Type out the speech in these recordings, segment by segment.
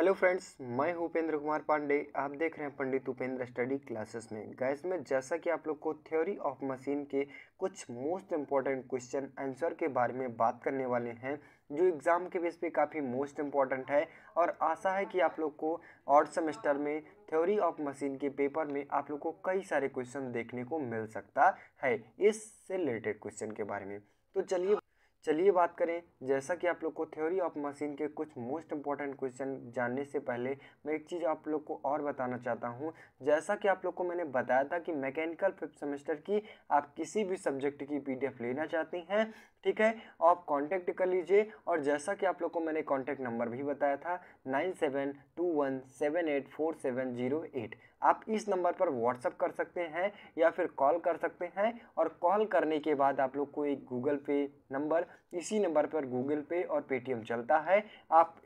hello friends मैं उपेंद्र कुमार पांडे आप देख रहे हैं पंडित उपेंद्र स्टडी क्लासेस में गैस में जैसा कि आप लोग को थ्योरी ऑफ मशीन के कुछ मोस्ट इम्पॉर्टेंट क्वेश्चन आंसर के बारे में बात करने वाले हैं जो एग्ज़ाम के बेस पे काफ़ी मोस्ट इम्पॉर्टेंट है और आशा है कि आप लोग को और सेमेस्टर में थ्योरी ऑफ मशीन के पेपर में आप लोग को कई सारे क्वेश्चन देखने को मिल सकता है इससे रिलेटेड क्वेश्चन के बारे में तो चलिए चलिए बात करें जैसा कि आप लोग को थ्योरी ऑफ मशीन के कुछ मोस्ट इंपॉर्टेंट क्वेश्चन जानने से पहले मैं एक चीज़ आप लोग को और बताना चाहता हूँ जैसा कि आप लोग को मैंने बताया था कि मैकेनिकल फिफ्थ सेमेस्टर की आप किसी भी सब्जेक्ट की पीडीएफ लेना चाहती हैं ठीक है आप कांटेक्ट कर लीजिए और जैसा कि आप लोग को मैंने कांटेक्ट नंबर भी बताया था nine seven two one seven eight four seven zero eight आप इस नंबर पर व्हाट्सअप कर सकते हैं या फिर कॉल कर सकते हैं और कॉल करने के बाद आप लोग को एक गूगल पे नंबर इसी नंबर पर गूगल पे और पेटीएम चलता है आप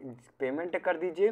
पेमेंट कर दीजिए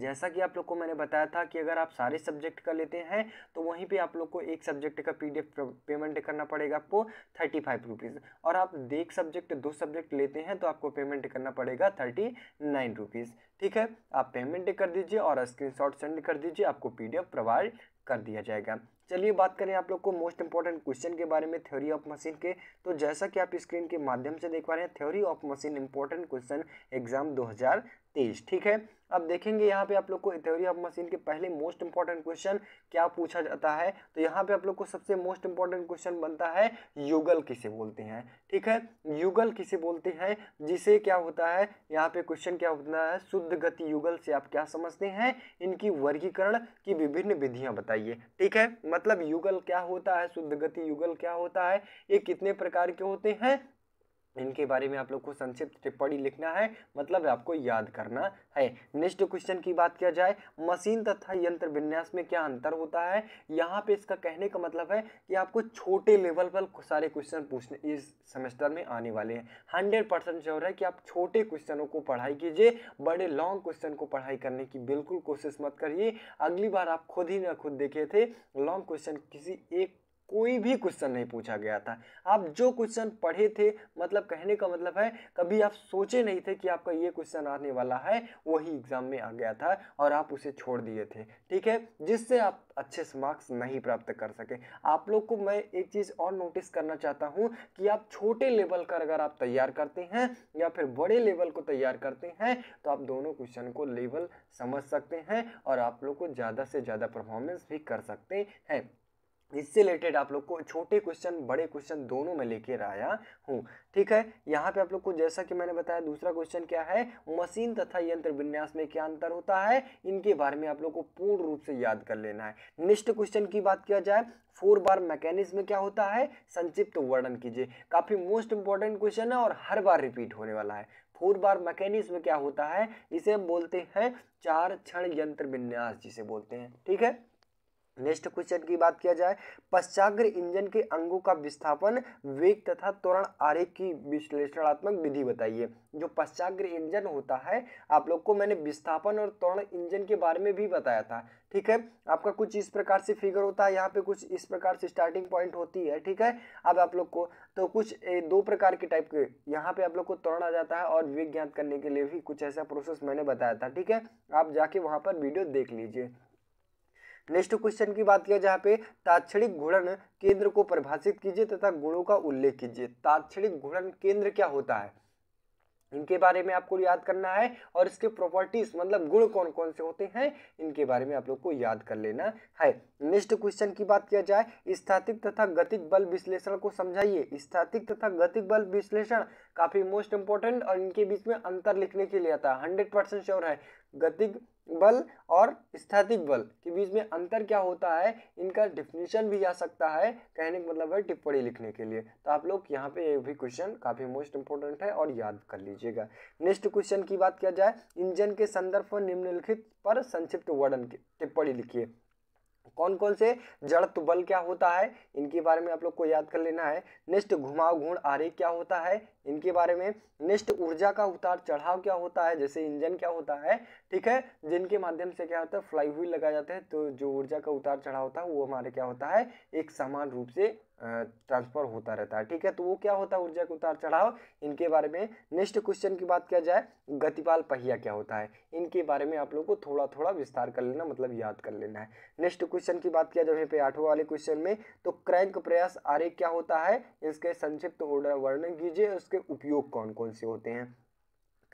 जैसा कि आप लोग को मैंने बताया था कि अगर आप सारे सब्जेक्ट का लेते हैं तो वहीं पे आप लोग को एक सब्जेक्ट का पीडीएफ पेमेंट करना पड़ेगा आपको थर्टी फाइव रुपीज़ और आप एक सब्जेक्ट दो सब्जेक्ट लेते हैं तो आपको पेमेंट करना पड़ेगा थर्टी नाइन रुपीज़ ठीक है आप पेमेंट कर दीजिए और स्क्रीनशॉट सेंड कर दीजिए आपको पी प्रोवाइड कर दिया जाएगा चलिए बात करें आप लोग को मोस्ट इंपॉर्टेंट क्वेश्चन के बारे में थ्योरी ऑफ मशीन के तो जैसा कि आप स्क्रीन के माध्यम से देख पा रहे हैं theory of machine important question exam 2023 ठीक है अब देखेंगे यहाँ पे आप लोग को थ्योरी ऑफ मशीन के पहले मोस्ट इंपॉर्टेंट क्वेश्चन क्या पूछा जाता है तो यहाँ पे आप लोग को सबसे मोस्ट इंपॉर्टेंट क्वेश्चन बनता है युगल किसे बोलते हैं ठीक है युगल किसे बोलते हैं जिसे क्या होता है यहाँ पे क्वेश्चन क्या होता है शुद्ध गति युगल से आप क्या समझते हैं इनकी वर्गीकरण की विभिन्न विधियाँ बताइए ठीक है मतलब युगल क्या होता है शुद्ध गति युगल क्या होता है ये कितने प्रकार के होते हैं इनके बारे में आप लोग को संक्षिप्त टिप्पणी लिखना है मतलब आपको याद करना है नेक्स्ट क्वेश्चन की बात किया जाए मशीन तथा यंत्र विन्यास में क्या अंतर होता है यहाँ पे इसका कहने का मतलब है कि आपको छोटे लेवल पर सारे क्वेश्चन पूछने इस सेमेस्टर में आने वाले हैं हंड्रेड परसेंट जरूर है कि आप छोटे क्वेश्चनों को पढ़ाई कीजिए बड़े लॉन्ग क्वेश्चन को पढ़ाई करने की बिल्कुल कोशिश मत करिए अगली बार आप खुद ही ना खुद देखे थे लॉन्ग क्वेश्चन किसी एक भी क्वेश्चन नहीं पूछा गया था आप जो क्वेश्चन पढ़े थे मतलब कहने का मतलब है कभी आप सोचे नहीं थे कि आपका ये क्वेश्चन आने वाला है वही एग्ज़ाम में आ गया था और आप उसे छोड़ दिए थे ठीक है जिससे आप अच्छे से मार्क्स नहीं प्राप्त कर सके आप लोग को मैं एक चीज़ और नोटिस करना चाहता हूँ कि आप छोटे लेवल का अगर आप तैयार करते हैं या फिर बड़े लेवल को तैयार करते हैं तो आप दोनों क्वेश्चन को लेवल समझ सकते हैं और आप लोग को ज़्यादा से ज़्यादा परफॉर्मेंस भी कर सकते हैं इससे रिलेटेड आप लोग को छोटे क्वेश्चन बड़े क्वेश्चन दोनों में लेकर आया हूँ ठीक है यहाँ पे आप लोग को जैसा कि मैंने बताया दूसरा क्वेश्चन क्या है मशीन तथा यंत्र विन्यास में क्या अंतर होता है इनके बारे में आप लोग को पूर्ण रूप से याद कर लेना है नेक्स्ट क्वेश्चन की बात किया जाए फोर बार मैकेनिज्म क्या होता है संक्षिप्त वर्णन कीजिए काफी मोस्ट इंपॉर्टेंट क्वेश्चन है और हर बार रिपीट होने वाला है फोर बार मैकेनिज्म क्या होता है इसे बोलते हैं चार क्षण यंत्र विन्यास जिसे बोलते हैं ठीक है नेक्स्ट क्वेश्चन की बात किया जाए पश्चाग्र इंजन के अंगों का विस्थापन वेग तथा त्वरण आरेख की विश्लेषणात्मक विधि बताइए जो पश्चाग्र इंजन होता है आप लोग को मैंने विस्थापन और त्वरण इंजन के बारे में भी बताया था ठीक है आपका कुछ इस प्रकार से फिगर होता है यहाँ पे कुछ इस प्रकार से स्टार्टिंग पॉइंट होती है ठीक है अब आप लोग को तो कुछ दो प्रकार के टाइप के यहाँ पे आप लोग को त्वरण आ जाता है और वेग ज्ञात करने के लिए भी कुछ ऐसा प्रोसेस मैंने बताया था ठीक है आप जाके वहाँ पर वीडियो देख लीजिए नेक्स्ट क्वेश्चन की बात किया जहाँ पे ताक्षणिक घूर्णन केंद्र को परिभाषित कीजिए तथा गुणों का उल्लेख कीजिए ताक्षणिक घूर्णन केंद्र क्या होता है इनके बारे में आपको याद करना है और इसके प्रॉपर्टीज मतलब गुण कौन कौन से होते हैं इनके बारे में आप लोग को याद कर लेना है नेक्स्ट क्वेश्चन की बात किया जाए स्थातिक तथा गतिक बल विश्लेषण को समझाइए स्थातिक तथा गतिक बल विश्लेषण काफी मोस्ट इंपॉर्टेंट और इनके बीच में अंतर लिखने के लिए आता है हंड्रेड परसेंट श्योर है गतिक बल और स्थैतिक बल के बीच में अंतर क्या होता है इनका डिफिनेशन भी आ सकता है कहने का मतलब है टिप्पणी लिखने के लिए तो आप लोग यहाँ पे ये भी क्वेश्चन काफ़ी मोस्ट इंपॉर्टेंट है और याद कर लीजिएगा नेक्स्ट क्वेश्चन की बात किया जाए इंजन के संदर्भ निम्नलिखित पर संक्षिप्त वर्णन टिप्पणी लिखिए कौन कौन से जड़त्व बल क्या होता है इनके बारे में आप लोग को याद कर लेना है निष्ट घुमाव गुण आरे क्या होता है इनके बारे में निष्ट ऊर्जा का उतार चढ़ाव क्या होता है जैसे इंजन क्या होता है ठीक है जिनके माध्यम से क्या होता है फ्लाई व्हील लगाए जाते हैं तो जो ऊर्जा का उतार चढ़ाव होता है वो हमारे क्या होता है एक समान रूप से ट्रांसफर होता रहता है ठीक है तो वो क्या होता है ऊर्जा के उतार चढ़ाव इनके बारे में नेक्स्ट क्वेश्चन की बात किया जाए गतिपाल पहिया क्या होता है इनके बारे में आप लोग को थोड़ा थोड़ा विस्तार कर लेना मतलब याद कर लेना है नेक्स्ट क्वेश्चन की बात किया जाए यहाँ पे आठवें वाले क्वेश्चन में तो क्रैंक प्रयास आरे क्या होता है इसके संक्षिप्त वर्णन कीजिए उसके उपयोग कौन कौन से होते हैं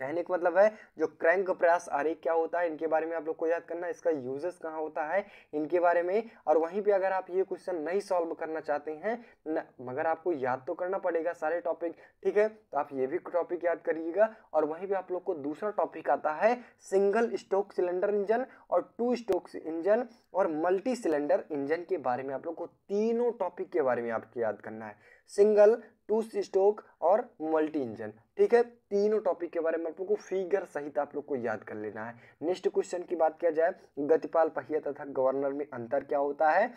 कहने का मतलब है जो क्रैंक प्रयास आरेख क्या होता है इनके बारे में आप लोग को याद करना इसका यूजेस कहाँ होता है इनके बारे में और वहीं पे अगर आप ये क्वेश्चन नहीं सॉल्व करना चाहते हैं न, मगर आपको याद तो करना पड़ेगा सारे टॉपिक ठीक है तो आप ये भी टॉपिक याद करिएगा और वहीं पर आप लोग को दूसरा टॉपिक आता है सिंगल स्टोक सिलेंडर इंजन और टू स्टोक इंजन और मल्टी सिलेंडर इंजन के बारे में आप लोग को तीनों टॉपिक के बारे में आपको याद करना है सिंगल टू स्टोक और मल्टी इंजन ठीक है तीनों टॉपिक के बारे में आप लोग को फिगर सहित आप लोग को याद कर लेना है नेक्स्ट क्वेश्चन की बात किया जाए गतिपाल पहिया तथा गवर्नर में अंतर क्या होता है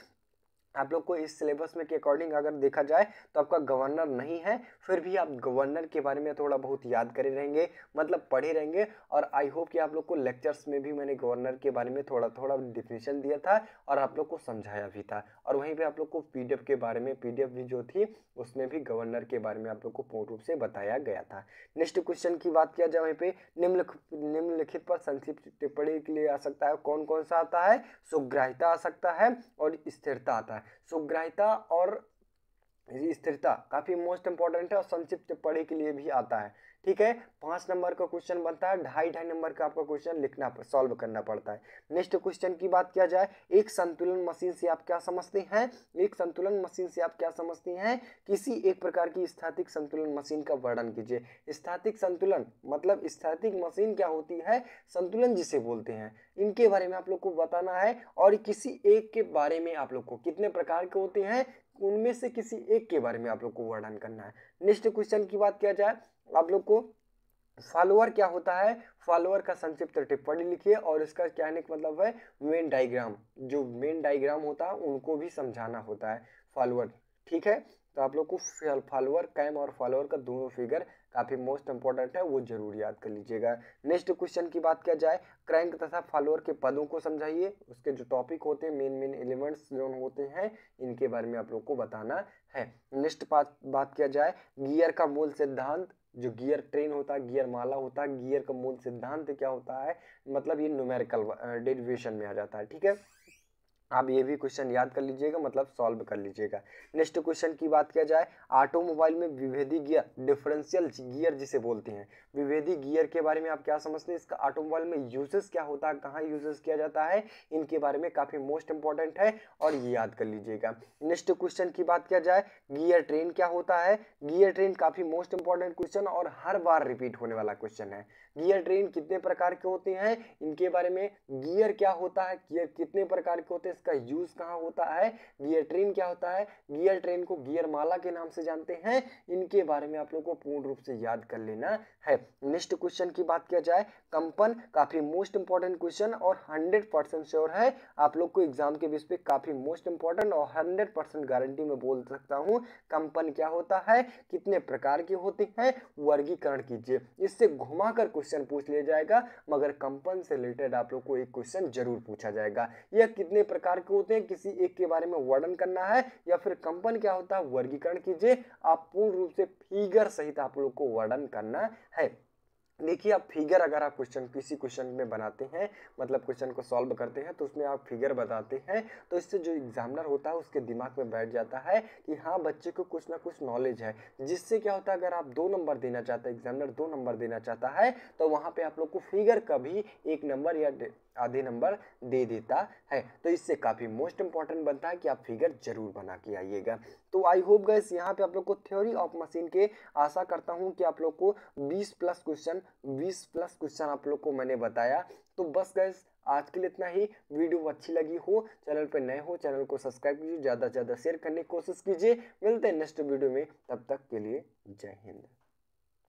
आप लोग को इस सिलेबस में के अकॉर्डिंग अगर देखा जाए तो आपका गवर्नर नहीं है फिर भी आप गवर्नर के बारे में थोड़ा बहुत याद करे रहेंगे मतलब पढ़े रहेंगे और आई होप कि आप लोग को लेक्चर्स में भी मैंने गवर्नर के बारे में थोड़ा थोड़ा डिफिनेशन दिया था और आप लोग को समझाया भी था और वहीं पर आप लोग को पी के बारे में पी भी जो थी उसमें भी गवर्नर के बारे में आप लोग को पूर्ण रूप से बताया गया था नेक्स्ट क्वेश्चन की बात किया जाए वहीं पर निम्नलिखित पर संक्षिप्त टिप्पणी के लिए आ सकता है कौन कौन सा आता है सुग्राहिता आ सकता है और स्थिरता आता है है सो और स्थिरता काफ़ी मोस्ट इंपॉर्टेंट है और संक्षिप्त पढ़े के लिए भी आता है ठीक है पांच नंबर का क्वेश्चन बनता है ढाई ढाई नंबर का आपका क्वेश्चन लिखना सॉल्व करना पड़ता है नेक्स्ट क्वेश्चन की बात किया जाए एक संतुलन मशीन से आप क्या समझते हैं एक संतुलन मशीन से आप क्या समझते हैं किसी एक प्रकार की स्थातिक संतुलन मशीन का वर्णन कीजिए स्थातिक संतुलन मतलब स्थातिक मशीन क्या होती है संतुलन जिसे बोलते हैं इनके बारे में आप लोग को बताना है और किसी एक के बारे में आप लोग को कितने प्रकार के होते हैं उनमें से किसी एक के बारे में आप लोग को वर्णन करना है नेक्स्ट क्वेश्चन की बात किया जाए आप लोग को फॉलोअर क्या होता है फॉलोअर का संक्षिप्त टिप्पणी लिखिए और इसका क्या है मतलब है मेन डायग्राम जो मेन डायग्राम होता है उनको भी समझाना होता है फॉलोअर ठीक है तो आप लोग को फॉलोअर कैम और फॉलोअर का दोनों फिगर काफ़ी मोस्ट इंपॉर्टेंट है वो जरूर याद कर लीजिएगा नेक्स्ट क्वेश्चन की बात किया जाए क्रैंक तथा फॉलोअर के पदों को समझाइए उसके जो टॉपिक होते हैं मेन मेन एलिमेंट्स जो होते हैं इनके बारे में आप लोग को बताना है नेक्स्ट बात किया जाए गियर का मूल सिद्धांत जो गियर ट्रेन होता है गियर माला होता है गियर का मूल सिद्धांत क्या होता है मतलब ये न्यूमेरिकल डेरिवेशन में आ जाता है ठीक है आप ये भी क्वेश्चन याद कर लीजिएगा मतलब सॉल्व कर लीजिएगा नेक्स्ट क्वेश्चन की बात किया जाए ऑटोमोबाइल में विभेदी गियर डिफरेंशियल गियर जिसे बोलते हैं विभेदी गियर के बारे में आप क्या समझते हैं इसका ऑटोमोबाइल में यूजेस क्या होता है कहाँ यूजेस किया जाता है इनके बारे में काफ़ी मोस्ट इंपॉर्टेंट है और ये याद कर लीजिएगा नेक्स्ट क्वेश्चन की बात किया जाए गियर ट्रेन क्या होता है गियर ट्रेन काफ़ी मोस्ट इंपॉर्टेंट क्वेश्चन और हर बार रिपीट होने वाला क्वेश्चन है गियर ट्रेन कितने प्रकार के होते हैं इनके बारे में गियर क्या होता है गियर कितने प्रकार के होते हैं इसका यूज कहाँ होता है गियर ट्रेन क्या होता है गियर ट्रेन को गियर माला के नाम से जानते हैं इनके बारे में आप लोग को पूर्ण रूप से याद कर लेना है नेक्स्ट क्वेश्चन की बात किया जाए कंपन काफी मोस्ट इंपॉर्टेंट क्वेश्चन और हंड्रेड परसेंट श्योर है आप लोग को एग्जाम के बेस पे काफी मोस्ट इंपॉर्टेंट और हंड्रेड परसेंट गारंटी में बोल सकता हूँ कंपन क्या होता है कितने प्रकार के होते हैं वर्गीकरण कीजिए इससे घुमा कर क्वेश्चन पूछ लिया जाएगा मगर कंपन से रिलेटेड आप लोग को एक क्वेश्चन जरूर पूछा जाएगा यह कितने प्रकार के होते हैं किसी एक के बारे में वर्णन करना है या फिर कंपन क्या होता है वर्गीकरण कीजिए आप पूर्ण रूप से फिगर सहित आप लोग को वर्णन करना है देखिए आप फिगर अगर आप क्वेश्चन किसी क्वेश्चन में बनाते हैं मतलब क्वेश्चन को सॉल्व करते हैं तो उसमें आप फिगर बताते हैं तो इससे जो एग्जामिनर होता है उसके दिमाग में बैठ जाता है कि हाँ बच्चे को कुछ ना कुछ नॉलेज है जिससे क्या होता है अगर आप दो नंबर देना चाहते हैं एग्जामिनर दो नंबर देना चाहता है तो वहाँ पर आप लोग को फिगर का भी एक नंबर या आधे नंबर दे देता है तो इससे काफ़ी मोस्ट इंपॉर्टेंट बनता है कि आप फिगर जरूर बना के आइएगा तो आई होप गैस यहाँ पे आप लोग को थ्योरी ऑफ मशीन के आशा करता हूँ कि आप लोग को 20 प्लस क्वेश्चन बीस प्लस क्वेश्चन आप लोग को मैंने बताया तो बस गैस आज के लिए इतना ही वीडियो अच्छी लगी हो चैनल पर नए हो चैनल को सब्सक्राइब कीजिए ज़्यादा से ज़्यादा शेयर करने की कोशिश कीजिए मिलते हैं नेक्स्ट वीडियो में तब तक के लिए जय हिंद